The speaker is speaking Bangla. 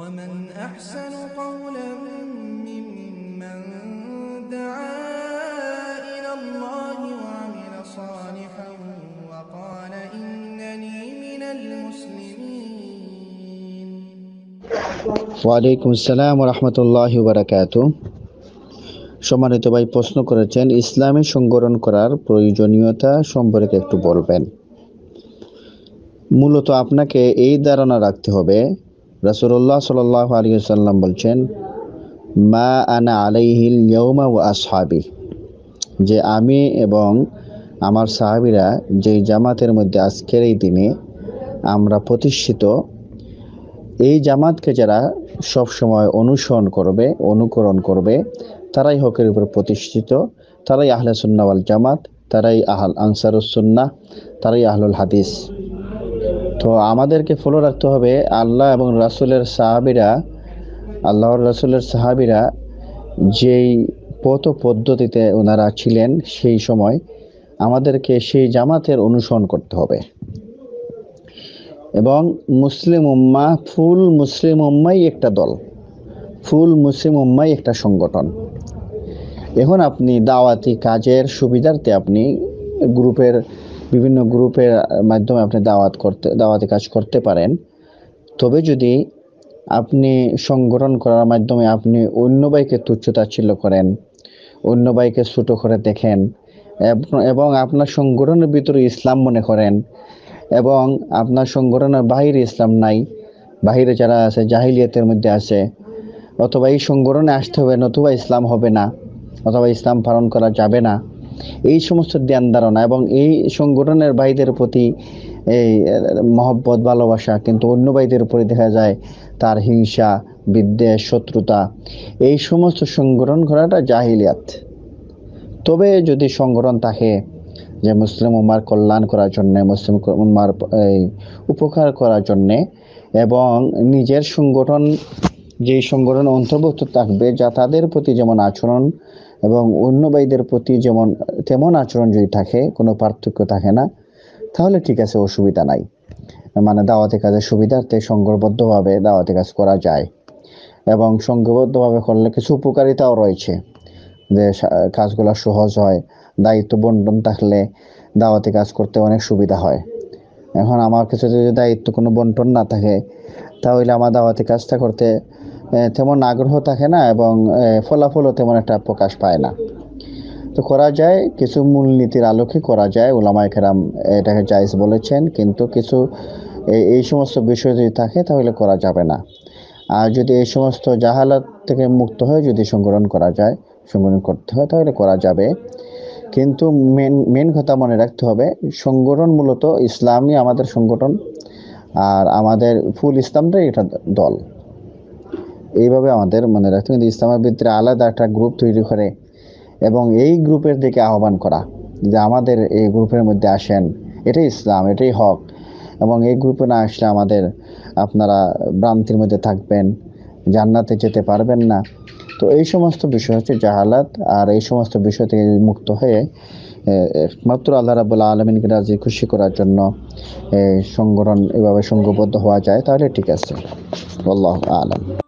ومن أحسن قولا ممن دعا إلى الله وعمل صالحا وقال إنني من المسلمين وعليكم السلام ورحمة الله وبركاته সম্মানিত ভাই প্রশ্ন করেছেন ইসলামী সংগঠন করার প্রয়োজনীয়তা সম্পর্কে একটু বলবেন মূলত আপনাকে এই ধারণা রাখতে হবে রাসুল্লাহ সাল আলী সাল্লাম বলছেন মা আনা আলাইহিল ইয়ৌমা ও আসহাবি যে আমি এবং আমার সাহাবিরা যেই জামাতের মধ্যে আজকের এই দিনে আমরা প্রতিষ্ঠিত এই জামাতকে যারা সবসময় অনুসরণ করবে অনুকরণ করবে তারাই হকের উপর প্রতিষ্ঠিত তারাই আহলে সুন্না জামাত তারাই আহল আনসারুসুন্না তারাই আহলুল হাদিস তো আমাদেরকে ফলো রাখতে হবে আল্লাহ এবং রাসুলের সাহাবিরা আল্লাহর রাসুলের সাহাবিরা যেই পথ পদ্ধতিতে ওনারা ছিলেন সেই সময় আমাদেরকে সেই জামাতের অনুসরণ করতে হবে এবং মুসলিম উম্মা ফুল মুসলিম উম্মাই একটা দল ফুল মুসলিম উম্মাই একটা সংগঠন এখন আপনি দাওয়াতি কাজের সুবিধার্থে আপনি গ্রুপের বিভিন্ন গ্রুপের মাধ্যমে আপনি দাওয়াত করতে দাওয়াতি কাজ করতে পারেন তবে যদি আপনি সংগঠন করার মাধ্যমে আপনি অন্য বাইকে তুচ্ছতাচ্ছিল্য করেন অন্য বাইকে ছোটো করে দেখেন এবং আপনার সংগঠনের ভিতরে ইসলাম মনে করেন এবং আপনার সংগঠনের বাহিরে ইসলাম নাই বাহিরে যারা আছে জাহিলিয়াতের মধ্যে আছে অথবা এই সংগঠনে আসতে হবে নতুবা ইসলাম হবে না অথবা ইসলাম পালন করা যাবে না এই সমস্ত ধ্যান ধারণা এবং এই সংগঠনের ভাইদের প্রতি এই মহব্বত ভালোবাসা কিন্তু অন্য ভাইদের উপরে দেখা যায় তার হিংসা বিদ্বেষ শত্রুতা এই সমস্ত সংগঠন করাটা জাহিলিয়াত তবে যদি সংগঠন থাকে যে মুসলিম উম্মার কল্যাণ করার জন্যে মুসলিম উম্মার এই উপকার করার জন্যে এবং নিজের সংগঠন যেই সংগঠন অন্তর্ভুক্ত থাকবে যা তাদের প্রতি যেমন আচরণ এবং অন্য ভাইদের প্রতি যেমন তেমন আচরণ যদি থাকে কোনো পার্থক্য থাকে না তাহলে ঠিক আছে অসুবিধা নাই মানে দাওয়াতে কাজের সুবিধার্থে সংঘবদ্ধভাবে দাওয়াতে কাজ করা যায় এবং সংঘবদ্ধভাবে করলে কিছু উপকারিতাও রয়েছে যে কাজগুলো সহজ হয় দায়িত্ব বন্টন থাকলে দাওয়াতে কাজ করতে অনেক সুবিধা হয় এখন আমার কাছে যদি দায়িত্ব কোনো বন্টন না থাকে তাহলে আমার দাওয়াতে কাজটা করতে তেমন আগ্রহ থাকে না এবং ফলাফলও তেমন একটা প্রকাশ পায় না তো করা যায় কিছু মূলনীতির আলোকে করা যায় ওলামা কেরাম এটাকে জায়জ বলেছেন কিন্তু কিছু এই সমস্ত বিষয় যদি থাকে তাহলে করা যাবে না আর যদি এই সমস্ত জাহালাত থেকে মুক্ত হয়ে যদি সংগ্রহণ করা যায় সংগ্রহণ করতে হয় তাহলে করা যাবে কিন্তু মেন মেন কথা মনে রাখতে হবে সংগঠন মূলত ইসলামই আমাদের সংগঠন আর আমাদের ফুল ইসলামটাই এটা দল এইভাবে আমাদের মনে রাখতে কিন্তু ইসলামের ভিতরে আলাদা একটা গ্রুপ তৈরি করে এবং এই গ্রুপের দিকে আহ্বান করা যে আমাদের এই গ্রুপের মধ্যে আসেন এটাই ইসলাম এটাই হক এবং এই গ্রুপে না আসলে আমাদের আপনারা ভ্রান্তির মধ্যে থাকবেন জান্নাতে যেতে পারবেন না তো এই সমস্ত বিষয় হচ্ছে জাহালাত আর এই সমস্ত বিষয় থেকে মুক্ত হয়ে একমাত্র আল্লাহ রাবুল্লাহ আলমিনকে রাজি খুশি করার জন্য সংগঠন এভাবে সংঘবদ্ধ হওয়া যায় তাহলে ঠিক আছে আল্লাহ আলম